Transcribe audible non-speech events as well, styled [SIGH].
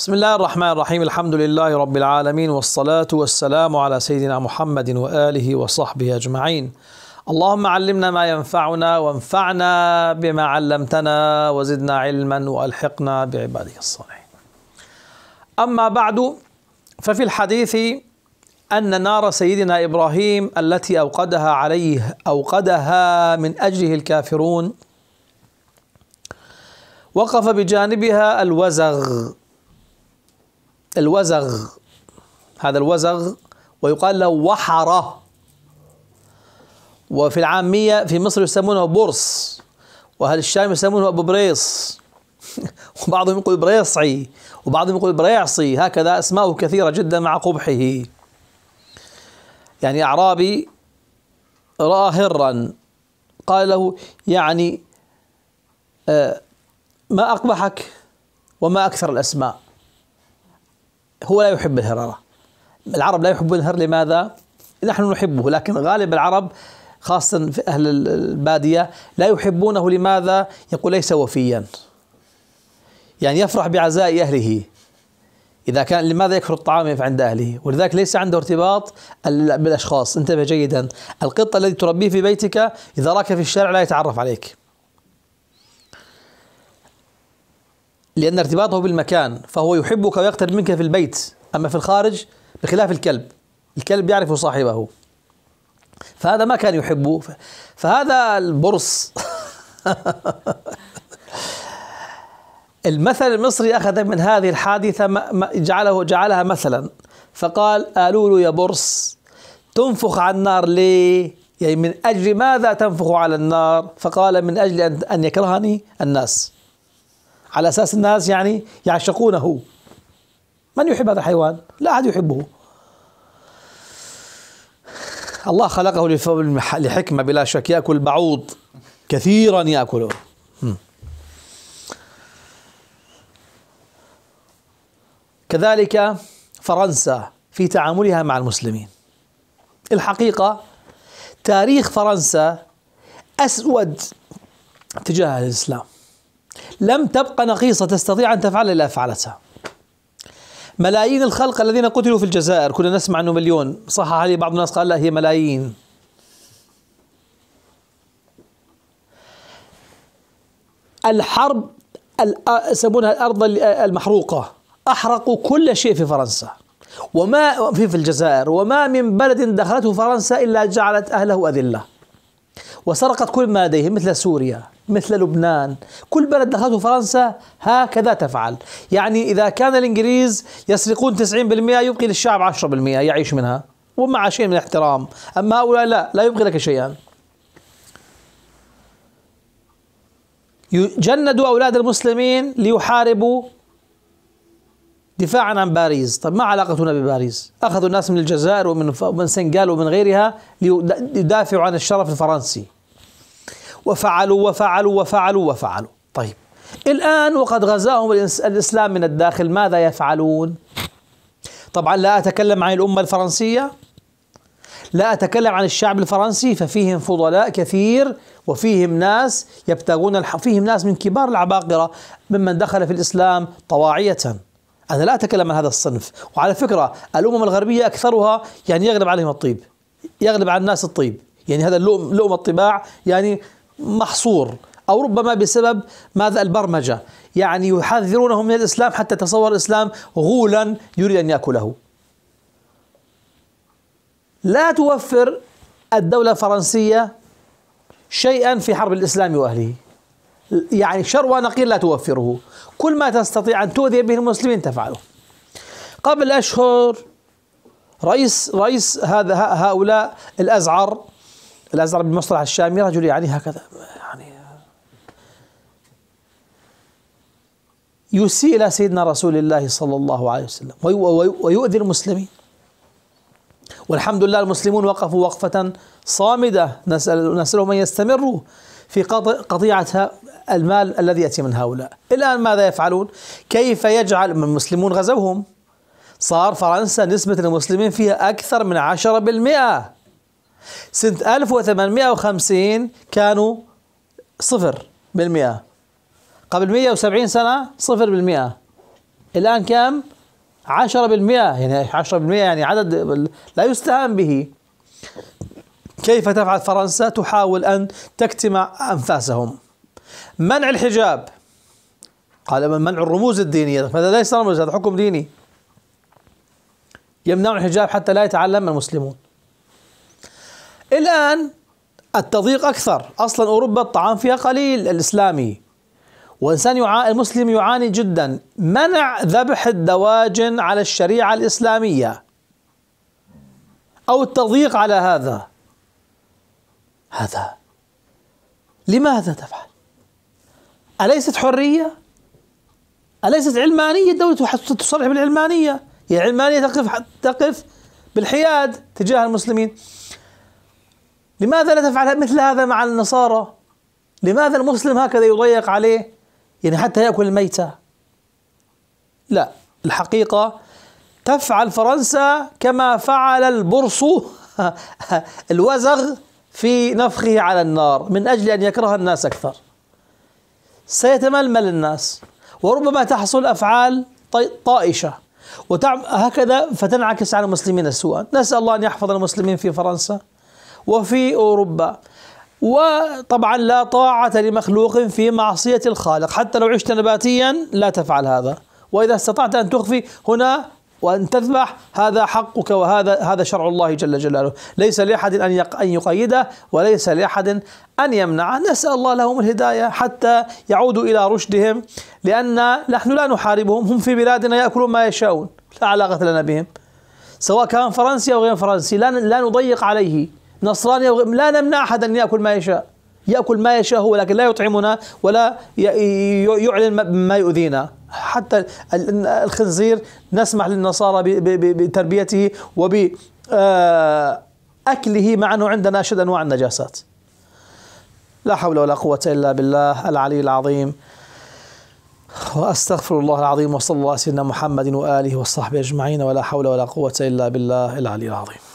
بسم الله الرحمن الرحيم الحمد لله رب العالمين والصلاة والسلام على سيدنا محمد وآله وصحبه أجمعين اللهم علمنا ما ينفعنا وانفعنا بما علمتنا وزدنا علما وألحقنا بعباده الصالحين أما بعد ففي الحديث أن نار سيدنا إبراهيم التي أوقدها عليه أوقدها من أجله الكافرون وقف بجانبها الوزغ الوزغ هذا الوزغ ويقال له وحرة وفي العامية في مصر يسمونه برص وأهل الشام يسمونه أبو بريص [LAUGHS] وبعضهم يقول بريصعي وبعضهم يقول بريعصي هكذا أسماءه كثيرة جدا مع قبحه يعني أعرابي رأى هرا قال له يعني آه، ما أقبحك وما أكثر الأسماء هو لا يحب الهرارة العرب لا يحبون الهر لماذا؟ نحن نحبه لكن غالب العرب خاصة في أهل البادية لا يحبونه لماذا؟ يقول ليس وفيا يعني يفرح بعزاء أهله إذا كان لماذا يكثر الطعام عند أهله ولذلك ليس عنده ارتباط بالأشخاص انتبه جيدا القط الذي تربيه في بيتك إذا راك في الشارع لا يتعرف عليك لأن ارتباطه بالمكان فهو يحبك ويقترب منك في البيت أما في الخارج بخلاف الكلب الكلب يعرف صاحبه فهذا ما كان يحبه فهذا البرص [LAUGHS] المثل المصري أخذ من هذه الحادثة جعله جعلها مثلا فقال قالوا له يا برص تنفخ على النار ليه؟ يعني من أجل ماذا تنفخ على النار؟ فقال من أجل أن يكرهني الناس على أساس الناس يعني يعشقونه من يحب هذا الحيوان؟ لا أحد يحبه الله خلقه لحكمة بلا شك يأكل بعوض كثيرا يأكله كذلك فرنسا في تعاملها مع المسلمين الحقيقة تاريخ فرنسا أسود تجاه الإسلام لم تبقى نقيصة تستطيع أن تفعل إلا فعلتها ملايين الخلق الذين قتلوا في الجزائر كنا نسمع أنه مليون صح عليه بعض الناس قال لا هي ملايين الحرب يسمونها الأرض المحروقة أحرقوا كل شيء في فرنسا وما في في الجزائر وما من بلد دخلته فرنسا إلا جعلت أهله أذلة وسرقت كل ما لديهم مثل سوريا مثل لبنان كل بلد دخلته فرنسا هكذا تفعل يعني إذا كان الإنجليز يسرقون 90% يبقي للشعب 10% يعيش منها ومع شيء من الاحترام أما هؤلاء لا لا يبقي لك شيئا جندوا أولاد المسلمين ليحاربوا دفاعا عن باريس طب ما علاقتنا بباريس أخذوا الناس من الجزائر ومن, ومن سنغال ومن غيرها ليدافعوا عن الشرف الفرنسي وفعلوا وفعلوا وفعلوا وفعلوا طيب الآن وقد غزاهم الإسلام من الداخل ماذا يفعلون؟ طبعا لا أتكلم عن الأمة الفرنسية لا أتكلم عن الشعب الفرنسي ففيهم فضلاء كثير وفيهم ناس يبتغون الح... فيهم ناس من كبار العباقرة ممن دخل في الإسلام طواعية أنا لا أتكلم عن هذا الصنف وعلى فكرة الأمم الغربية أكثرها يعني يغلب عليهم الطيب يغلب على الناس الطيب يعني هذا اللؤم لؤم الطباع يعني محصور أو ربما بسبب ماذا البرمجة يعني يحذرونه من الإسلام حتى تصور الإسلام غولا يريد أن يأكله لا توفر الدولة الفرنسية شيئا في حرب الإسلام وأهله يعني شر ونقير لا توفره كل ما تستطيع أن تؤذي به المسلمين تفعله قبل أشهر رئيس رئيس هذا هؤلاء الأزعر الازرق بالمصطلح الشامي رجل يعني هكذا يعني يسيء الى سيدنا رسول الله صلى الله عليه وسلم ويؤذي المسلمين والحمد لله المسلمون وقفوا وقفة صامدة نسأل نسألهم أن يستمروا في قطيعة المال الذي يأتي من هؤلاء الآن ماذا يفعلون؟ كيف يجعل المسلمون غزوهم؟ صار فرنسا نسبة المسلمين فيها أكثر من 10% سنة 1850 كانوا صفر بالمئة قبل 170 سنة صفر بالمئة الآن كم؟ 10% يعني 10% يعني عدد لا يستهان به كيف تفعل فرنسا تحاول أن تكتم أنفاسهم منع الحجاب قال منع الرموز الدينية هذا ليس رمز هذا حكم ديني يمنع الحجاب حتى لا يتعلم المسلمون الآن التضييق أكثر أصلا أوروبا الطعام فيها قليل الإسلامي والإنسان يعاني المسلم يعاني جدا منع ذبح الدواجن على الشريعة الإسلامية أو التضييق على هذا هذا لماذا تفعل؟ أليست حرية؟ أليست علمانية الدولة تصرح بالعلمانية؟ هي يعني علمانية تقف تقف بالحياد تجاه المسلمين لماذا لا تفعل مثل هذا مع النصارى لماذا المسلم هكذا يضيق عليه يعني حتى يأكل الميتة لا الحقيقة تفعل فرنسا كما فعل البرص [LAUGHS] الوزغ في نفخه على النار من أجل أن يكره الناس أكثر سيتململ الناس وربما تحصل أفعال طائشة وهكذا هكذا فتنعكس على المسلمين السوء نسأل الله أن يحفظ المسلمين في فرنسا وفي أوروبا وطبعا لا طاعة لمخلوق في معصية الخالق حتى لو عشت نباتيا لا تفعل هذا وإذا استطعت أن تخفي هنا وأن تذبح هذا حقك وهذا هذا شرع الله جل جلاله ليس لأحد أن أن يقيده وليس لأحد أن يمنعه نسأل الله لهم الهداية حتى يعودوا إلى رشدهم لأن نحن لا نحاربهم هم في بلادنا يأكلون ما يشاءون لا علاقة لنا بهم سواء كان فرنسي أو غير فرنسي لا لا نضيق عليه نصراني أو لا نمنع أحد أن يأكل ما يشاء يأكل ما يشاء هو لكن لا يطعمنا ولا يعلن ما يؤذينا حتى الخنزير نسمح للنصارى بتربيته وب آه، أكله مع أنه عندنا أشد أنواع النجاسات لا حول ولا قوة إلا بالله العلي العظيم وأستغفر الله العظيم وصلى الله على سيدنا محمد وآله وصحبه أجمعين ولا حول ولا قوة إلا بالله العلي العظيم